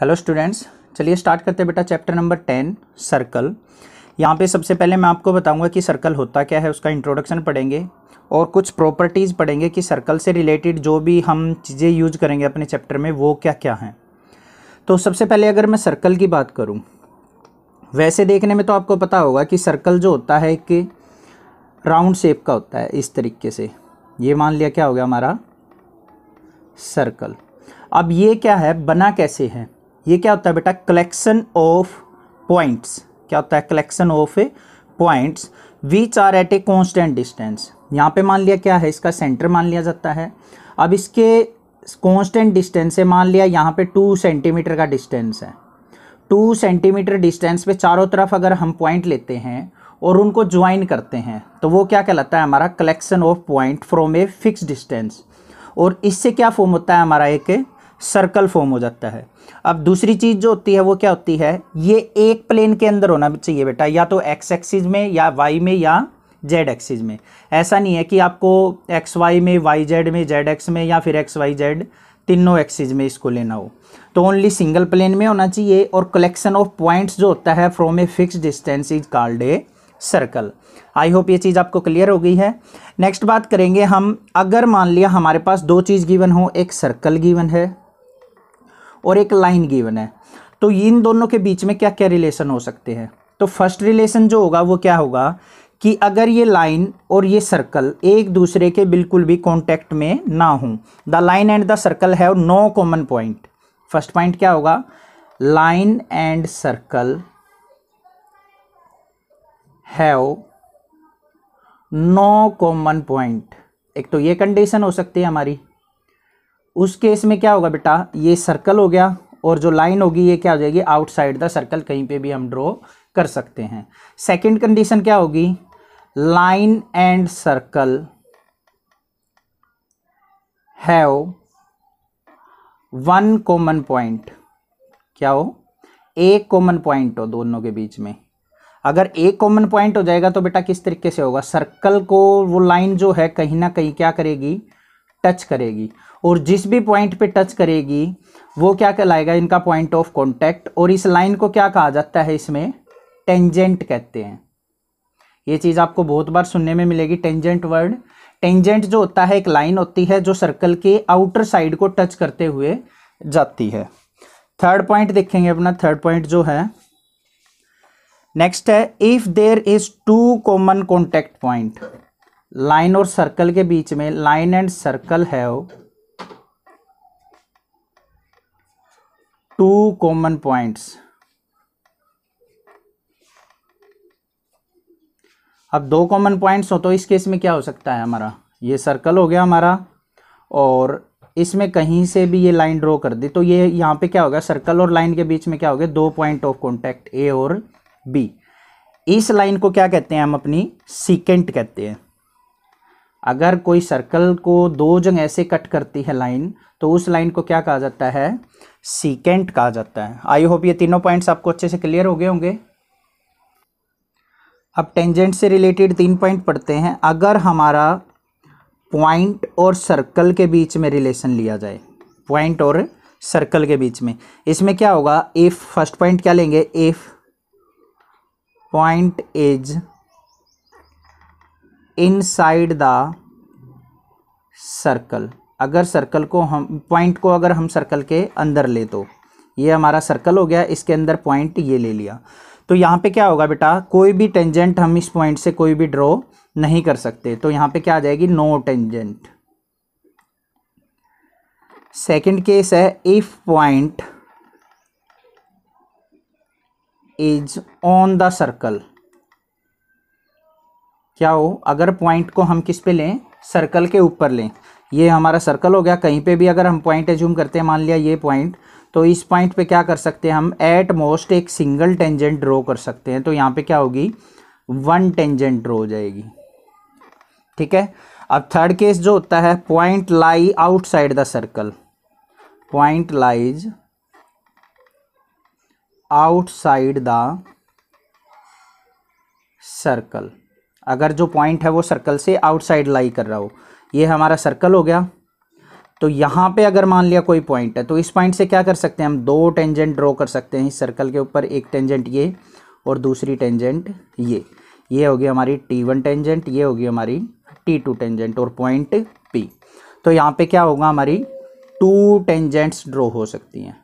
hello students चलिए start करते हैं बेटा चैप्टर नंबर टेन सर्कल यहाँ पे सबसे पहले मैं आपको बताऊंगा कि सर्कल होता क्या है उसका इंट्रोडक्शन पढ़ेंगे और कुछ प्रॉपर्टीज़ पढ़ेंगे कि सर्कल से रिलेटेड जो भी हम चीज़ें यूज करेंगे अपने चैप्टर में वो क्या क्या हैं तो सबसे पहले अगर मैं सर्कल की बात करूँ वैसे देखने में तो आपको पता होगा कि सर्कल जो होता है कि राउंड शेप का होता है इस तरीके से ये मान लिया क्या हो गया हमारा सर्कल अब ये क्या है बना कैसे है ये क्या होता है बेटा कलेक्शन ऑफ पॉइंट्स क्या होता है collection of points which are at a constant distance यहाँ पे मान लिया क्या है इसका सेंटर मान लिया जाता है अब इसके कॉन्स्टेंट डिस्टेंस से मान लिया यहाँ पे टू सेंटीमीटर का डिस्टेंस है टू सेंटीमीटर डिस्टेंस पे चारों तरफ अगर हम पॉइंट लेते हैं और उनको ज्वाइन करते हैं तो वो क्या कहलाता है हमारा collection of point from a fix distance और इससे क्या फॉर्म होता है हमारा एक सर्कल फॉर्म हो जाता है अब दूसरी चीज़ जो होती है वो क्या होती है ये एक प्लेन के अंदर होना चाहिए बेटा या तो एक्स एक्सिस में या वाई में या जेड एक्सिस में ऐसा नहीं है कि आपको एक्स वाई में वाई जेड में जेड एक्स में या फिर एक्स वाई जेड तीनों एक्सिस में इसको लेना हो तो ओनली सिंगल प्लेन में होना चाहिए और कलेक्शन ऑफ पॉइंट्स जो होता है from a fix distance is called a circle I hope ये चीज़ आपको क्लियर हो गई है नेक्स्ट बात करेंगे हम अगर मान लिया हमारे पास दो चीज़ गिवन हो एक सर्कल गिवन है और एक लाइन गिवन है तो इन दोनों के बीच में क्या क्या रिलेशन हो सकते हैं तो फर्स्ट रिलेशन जो होगा वो क्या होगा कि अगर ये लाइन और ये सर्कल एक दूसरे के बिल्कुल भी कॉन्टैक्ट में ना हों the line and the circle have no common point first point क्या होगा line and circle have no common point एक तो ये कंडीशन हो सकती है हमारी उस केस में क्या होगा बेटा ये सर्कल हो गया और जो लाइन होगी ये क्या हो जाएगी आउटसाइड द सर्कल कहीं पे भी हम ड्रॉ कर सकते हैं सेकंड कंडीशन क्या होगी line and circle have one common point क्या हो एक कॉमन पॉइंट हो दोनों के बीच में अगर एक कॉमन पॉइंट हो जाएगा तो बेटा किस तरीके से होगा सर्कल को वो लाइन जो है कहीं ना कहीं क्या करेगी टच करेगी और जिस भी पॉइंट पे टच करेगी वो क्या कहलाएगा इनका पॉइंट ऑफ कॉन्टैक्ट और इस लाइन को क्या कहा जाता है इसमें टेंजेंट कहते हैं ये चीज़ आपको बहुत बार सुनने में मिलेगी टेंजेंट वर्ड टेंजेंट जो होता है एक लाइन होती है जो सर्कल के आउटर साइड को टच करते हुए जाती है थर्ड पॉइंट देखेंगे अपना थर्ड पॉइंट जो है नेक्स्ट है if there is two common contact point line और सर्कल के बीच में line and circle have two common points अब दो कॉमन पॉइंट्स हो तो इस केस में क्या हो सकता है हमारा ये सर्कल हो गया हमारा और इसमें कहीं से भी ये लाइन ड्रॉ कर दी तो ये यहाँ पे क्या होगा सर्कल और लाइन के बीच में क्या हो गया दो पॉइंट ऑफ कॉन्टैक्ट ए और बी इस लाइन को क्या कहते हैं हम अपनी सीकेंट कहते हैं अगर कोई सर्कल को दो जंग ऐसे कट करती है लाइन तो उस लाइन को क्या कहा जाता है सीकेंट कहा जाता है आई होप ये तीनों पॉइंट्स आपको अच्छे से क्लियर हो गए होंगे अब टेंजेंट से रिलेटेड तीन पॉइंट पढ़ते हैं अगर हमारा पॉइंट और सर्कल के बीच में रिलेशन लिया जाए पॉइंट और सर्कल के बीच में इसमें क्या होगा इफ़ फर्स्ट पॉइंट क्या लेंगे if point is inside the circle अगर सर्कल को हम पॉइंट को अगर हम सर्कल के अंदर ले तो ये हमारा सर्कल हो गया इसके अंदर पॉइंट ये ले लिया तो यहाँ पे क्या होगा बेटा कोई भी टेंजेंट हम इस पॉइंट से कोई भी ड्रॉ नहीं कर सकते तो यहाँ पे क्या आ जाएगी नो टेंजेंट सेकंड केस है if point is on the circle क्या हो अगर पॉइंट को हम किस पे लें सर्कल के ऊपर लें ये हमारा सर्कल हो गया कहीं पे भी अगर हम पॉइंट एज्यूम करते हैं मान लिया ये पॉइंट तो इस पॉइंट पे क्या कर सकते हैं हम एट मोस्ट एक सिंगल टेंजेंट ड्रो कर सकते हैं तो यहाँ पे क्या होगी वन टेंजेंट ड्रो हो जाएगी ठीक है अब थर्ड केस जो होता है point lie outside the circle point lies outside the circle अगर जो पॉइंट है वो सर्कल से आउटसाइड लाई कर रहा हो ये हमारा सर्कल हो गया तो यहाँ पे अगर मान लिया कोई पॉइंट है तो इस पॉइंट से क्या कर सकते हैं हम दो टेंजेंट ड्रॉ कर सकते हैं इस सर्कल के ऊपर एक टेंजेंट ये और दूसरी टेंजेंट ये ये होगी हमारी T1 टेंजेंट ये होगी हमारी T2 टेंजेंट और पॉइंट P तो यहाँ पे क्या होगा हमारी टू टेंजेंट्स ड्रॉ हो सकती हैं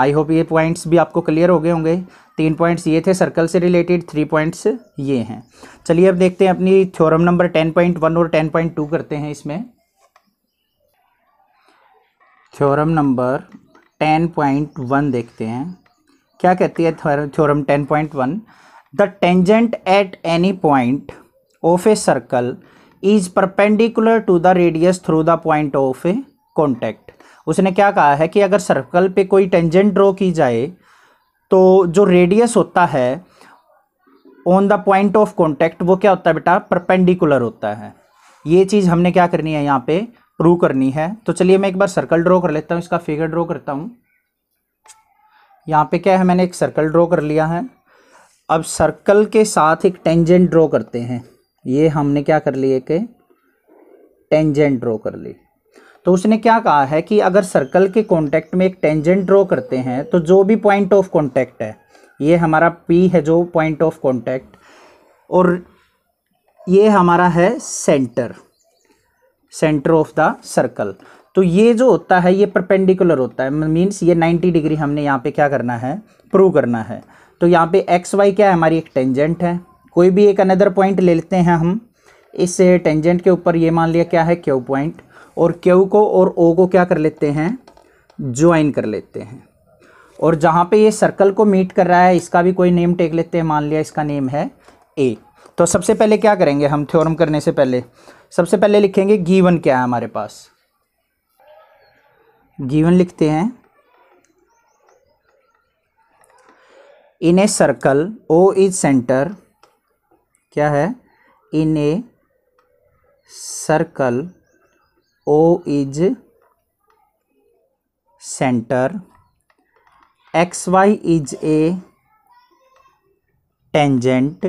आई होप ये पॉइंट्स भी आपको क्लियर हो गए होंगे तीन पॉइंट्स ये थे सर्कल से रिलेटेड थ्री पॉइंट्स ये हैं चलिए अब देखते हैं अपनी theorem number ten point one और टेन पॉइंट टू करते हैं इसमें theorem number ten point one देखते हैं क्या कहती है theorem ten point one the tangent at any point of a circle is perpendicular to the radius through the point of a contact उसने क्या कहा है कि अगर सर्कल पे कोई टेंजेंट ड्रॉ की जाए तो जो रेडियस होता है on the point of contact वो क्या होता है बेटा परपेंडिकुलर होता है ये चीज़ हमने क्या करनी है यहाँ पे प्रूव करनी है तो चलिए मैं एक बार सर्कल ड्रॉ कर लेता हूँ इसका फिगर ड्रॉ करता हूँ यहाँ पे क्या है मैंने एक सर्कल ड्रॉ कर लिया है अब सर्कल के साथ एक टेंजेंट ड्रॉ करते हैं ये हमने क्या कर लिए कि टेंजेंट ड्रॉ कर ली तो उसने क्या कहा है कि अगर सर्कल के कॉन्टैक्ट में एक टेंजेंट ड्रॉ करते हैं तो जो भी पॉइंट ऑफ कॉन्टैक्ट है ये हमारा पी है जो पॉइंट ऑफ कॉन्टैक्ट और ये हमारा है centre centre of the circle तो ये जो होता है ये परपेंडिकुलर होता है मीन्स ये 90 डिग्री हमने यहाँ पे क्या करना है प्रूव करना है तो यहाँ पे एक्स वाई क्या है हमारी एक टेंजेंट है कोई भी एक अनदर पॉइंट ले लेते हैं हम इस टेंजेंट के ऊपर ये मान लिया क्या है क्यू पॉइंट और क्यू को और ओ को क्या कर लेते हैं ज्वाइन कर लेते हैं और जहाँ पे ये सर्कल को मीट कर रहा है इसका भी कोई नेम टेक लेते हैं मान लिया इसका नेम है ए तो सबसे पहले क्या करेंगे हम थ्योरम करने से पहले सबसे पहले लिखेंगे गीवन क्या है हमारे पास गीवन लिखते हैं in a circle O is centre क्या है in a circle O is centre X Y is a tangent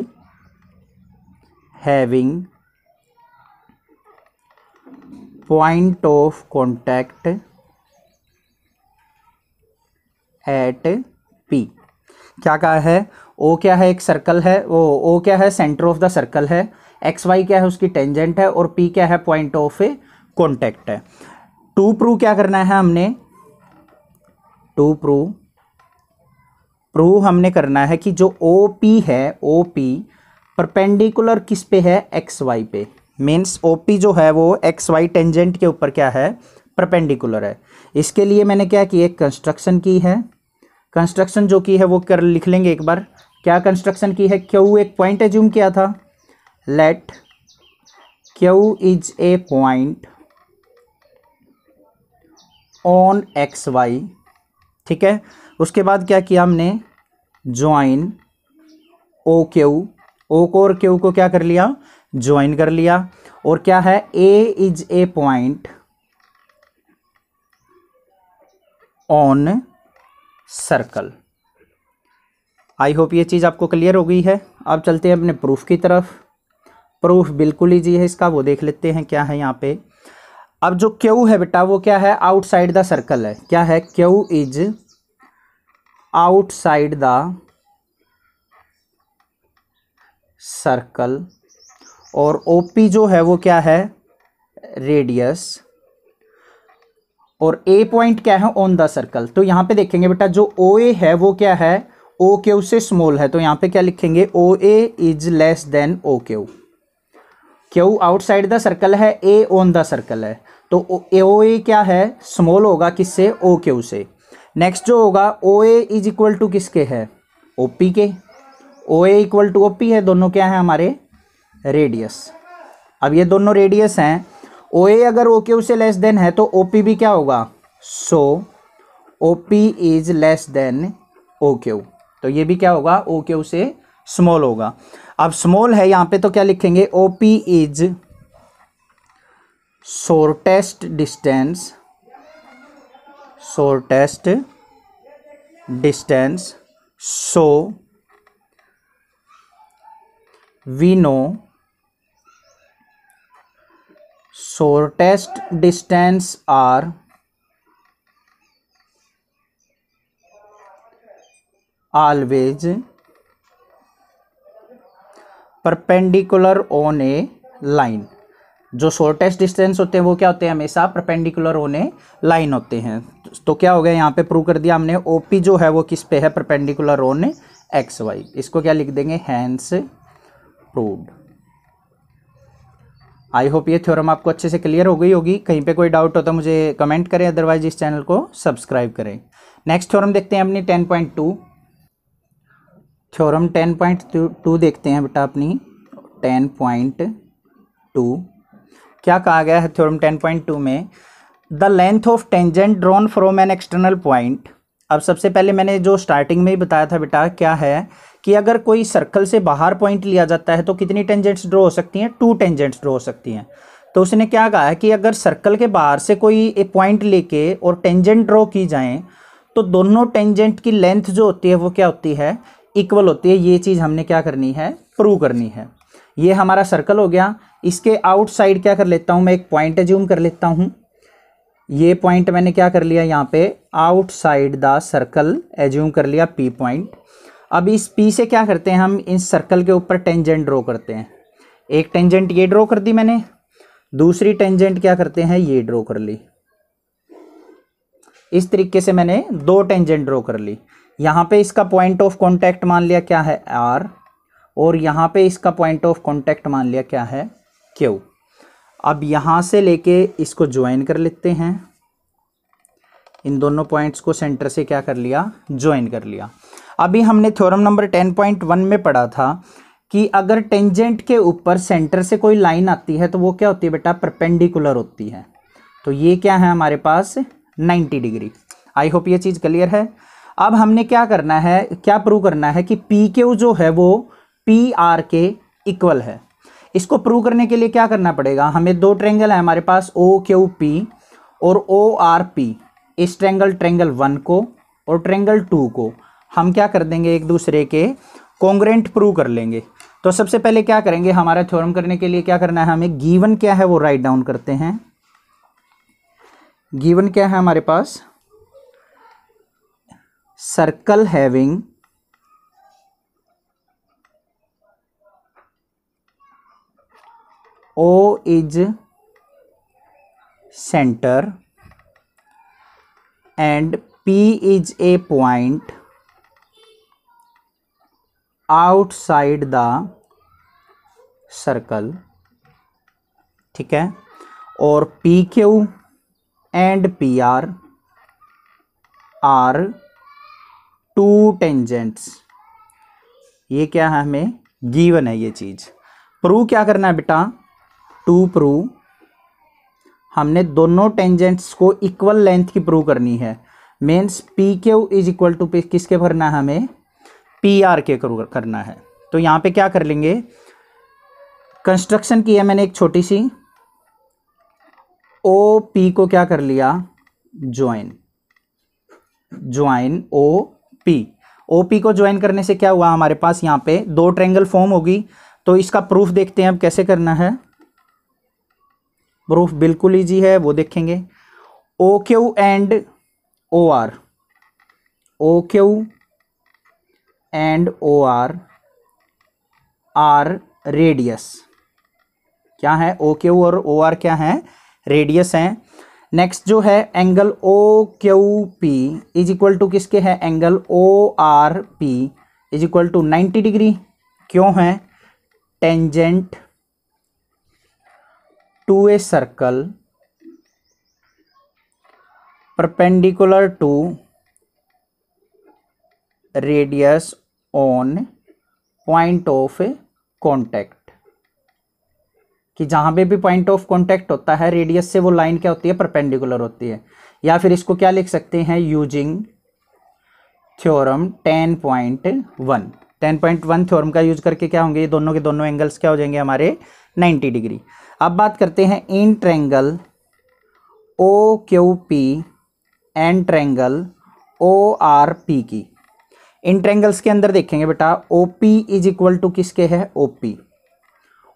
having point of contact at P क्या कहा है ओ क्या है एक सर्कल है वो ओ क्या है सेंटर ऑफ द सर्कल है एक्स वाई क्या है उसकी टेंजेंट है और पी क्या है पॉइंट ऑफ ए कॉन्टैक्ट है टू प्रूव क्या करना है हमने टू प्रूव प्रूव हमने करना है कि जो ओ पी है ओ पी परपेंडिकुलर किस पे है एक्स वाई पे मीन्स ओ पी जो है वो एक्स वाई टेंजेंट के ऊपर क्या है परपेंडिकुलर है इसके लिए मैंने क्या किया एक कंस्ट्रक्शन की है कंस्ट्रक्शन जो की है वो कर लिख लेंगे एक बार क्या कंस्ट्रक्शन की है क्यू एक पॉइंट एज्यूम किया था let Q is a point on X Y ठीक है उसके बाद क्या किया हमने ज्वाइन ओ क्यू ओ को और क्यू को क्या कर लिया ज्वाइन कर लिया और क्या है A is a point on circle I hope ये चीज़ आपको क्लियर हो गई है अब चलते हैं अपने प्रूफ की तरफ प्रूफ बिल्कुल ईजी है इसका वो देख लेते हैं क्या है यहाँ पे अब जो क्यू है बेटा वो क्या है आउटसाइड द सर्कल है क्या है Q is outside the circle और ओ पी जो है वो क्या है रेडियस और ए पॉइंट क्या है ऑन द सर्कल तो यहां पे देखेंगे बेटा जो ओ ए है वो क्या है ओ क्यू से स्मॉल है तो यहां पे क्या लिखेंगे O A is less than O Q Q outside the circle है ए ऑन द सर्कल है तो ओ ए क्या है स्मॉल होगा किससे ओ क्यू से नेक्स्ट जो होगा O A is equal to किसके है ओ पी के O A equal to O P है दोनों क्या है हमारे रेडियस अब ये दोनों रेडियस हैं ओ ए अगर ओ क्यू से लेस देन है तो ओ पी भी क्या होगा so O P is less than O Q तो ये भी क्या होगा ओ क्यू से स्मॉल होगा अब स्मॉल है यहाँ पे तो क्या लिखेंगे O P is shortest distance shortest distance so we know shortest distance are always perpendicular on a line जो शॉर्टेस्ट डिस्टेंस होते हैं वो क्या होते हैं हमेशा परपेंडिकुलर ऑन ए लाइन होते हैं तो क्या हो गया यहाँ पे प्रूव कर दिया हमने ओ पी जो है वो किस पे है perpendicular on a X Y इसको क्या लिख देंगे हैंस प्रूव आई होप ये थ्योरम आपको अच्छे से क्लियर हो गई होगी कहीं पे कोई डाउट होता तो मुझे कमेंट करें अदरवाइज इस चैनल को सब्सक्राइब करें नेक्स्ट थ्योरम देखते हैं अपनी ten point two theorem ten point two देखते हैं बेटा अपनी टेन पॉइंट टू क्या कहा गया है थ्योरम टेन पॉइंट टू में the length of tangent drawn from an external point अब सबसे पहले मैंने जो स्टार्टिंग में ही बताया था बेटा क्या है कि अगर कोई सर्कल से बाहर पॉइंट लिया जाता है तो कितनी टेंजेंट्स ड्रॉ हो सकती हैं टू टेंजेंट्स ड्रॉ हो सकती हैं तो उसने क्या कहा है कि अगर सर्कल के बाहर से कोई एक पॉइंट लेके और टेंजेंट ड्रॉ की जाएँ तो दोनों टेंजेंट की लेंथ जो होती है वो क्या होती है इक्वल होती है ये चीज़ हमने क्या करनी है प्रूव करनी है ये हमारा सर्कल हो गया इसके आउटसाइड क्या कर लेता हूँ मैं एक पॉइंट ज्यूम कर लेता हूँ ये पॉइंट मैंने क्या कर लिया यहाँ पे आउटसाइड द सर्कल एज्यूम कर लिया पी पॉइंट अब इस पी से क्या करते हैं हम इस सर्कल के ऊपर टेंजेंट ड्रॉ करते हैं एक टेंजेंट ये ड्रॉ कर दी मैंने दूसरी टेंजेंट क्या करते हैं ये ड्रॉ कर ली इस तरीके से मैंने दो टेंजेंट ड्रॉ कर ली यहाँ पे इसका पॉइंट ऑफ कॉन्टैक्ट मान लिया क्या है आर और यहाँ पे इसका पॉइंट ऑफ कॉन्टैक्ट मान लिया क्या है क्यू अब यहाँ से लेके इसको ज्वाइन कर लेते हैं इन दोनों पॉइंट्स को सेंटर से क्या कर लिया ज्वाइन कर लिया अभी हमने theorem number ten point one में पढ़ा था कि अगर टेंजेंट के ऊपर सेंटर से कोई लाइन आती है तो वो क्या होती है बेटा परपेंडिकुलर होती है तो ये क्या है हमारे पास 90 डिग्री आई होप ये चीज़ क्लियर है अब हमने क्या करना है क्या प्रूव करना है कि पी क्यू जो है वो पी आर के इक्वल है इसको प्रूव करने के लिए क्या करना पड़ेगा हमें दो ट्रेंगल है हमारे पास ओ क्यू पी और ओ आर पी इस ट्रेंगल ट्रेंगल वन को और ट्रेंगल टू को हम क्या कर देंगे एक दूसरे के कॉन्ग्रेंट प्रूव कर लेंगे तो सबसे पहले क्या करेंगे हमारा थ्योरम करने के लिए क्या करना है हमें गीवन क्या है वो राइट डाउन करते हैं गीवन क्या है हमारे पास circle having O is center and P is a point outside the circle ठीक है और P Q and P R are two tangents ये क्या है हमें गीवन है ये चीज़ प्रू क्या करना है बेटा टू प्रू हमने दोनों टेंजेंट्स को इक्वल लेंथ की प्रूव करनी है means P Q is equal to P किसके भरना है हमें पी आर के करना है तो यहाँ पे क्या कर लेंगे कंस्ट्रक्शन की है मैंने एक छोटी सी ओ पी को क्या कर लिया join join O P O P को ज्वाइन करने से क्या हुआ हमारे पास यहाँ पे दो ट्रेंगल फॉर्म होगी तो इसका प्रूफ देखते हैं अब कैसे करना है प्रूफ बिल्कुल ईजी है वो देखेंगे O Q and O R O Q and O R R radius क्या है ओ क्यू और ओ आर क्या है रेडियस हैं नेक्स्ट जो है angle O Q P is equal to किसके है angle O R P is equal to ninety degree क्यों है tangent to a circle perpendicular to radius on point of contact कि जहाँ पे भी पॉइंट ऑफ कॉन्टैक्ट होता है रेडियस से वो लाइन क्या होती है परपेंडिकुलर होती है या फिर इसको क्या लिख सकते हैं using theorem ten point one ten point one theorem का यूज करके क्या होंगे ये दोनों के दोनों एंगल्स क्या हो जाएंगे हमारे नाइन्टी डिग्री अब बात करते हैं इन triangle O Q P and triangle O R P की इन ट्रेंगल्स के अंदर देखेंगे बेटा O P is equal to किसके है ओ पी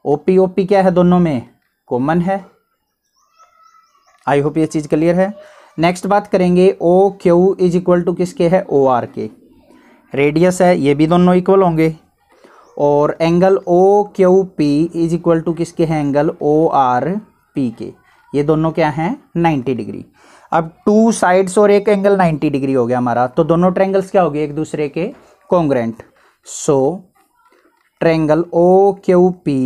ओपी ओपी क्या है दोनों में कॉमन है आई होप ये चीज़ क्लियर है नेक्स्ट बात करेंगे O Q is equal to किसके है ओ आर के रेडियस है ये भी दोनों इक्वल होंगे और angle O Q P is equal to किसके हैं एंगल ओ आर पी के ये दोनों क्या हैं 90 डिग्री अब टू साइड्स और एक एंगल 90 डिग्री हो गया हमारा तो दोनों ट्रेंगल्स क्या हो गए एक दूसरे के congruent so triangle O Q P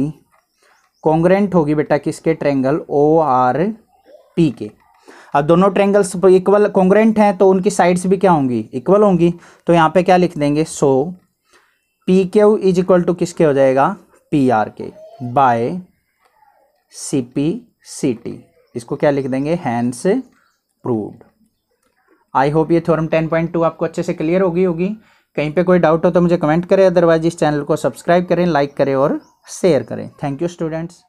congruent होगी बेटा किसके ट्रेंगल ओ आर पी के अब दोनों ट्रेंगल्स इक्वल कॉन्ग्रेंट हैं तो उनकी साइड्स भी क्या होंगी इक्वल होंगी तो यहाँ पे क्या लिख देंगे so P Q is equal to किसके हो जाएगा पी आर के by C P C T इसको क्या लिख देंगे हैंस प्रूव आई होप ये थ्योरम टेन पॉइंट टू आपको अच्छे से क्लियर होगी होगी कहीं पे कोई डाउट हो तो मुझे कमेंट करें अदरवाइज इस चैनल को सब्सक्राइब करें लाइक करें और शेयर करें थैंक यू स्टूडेंट्स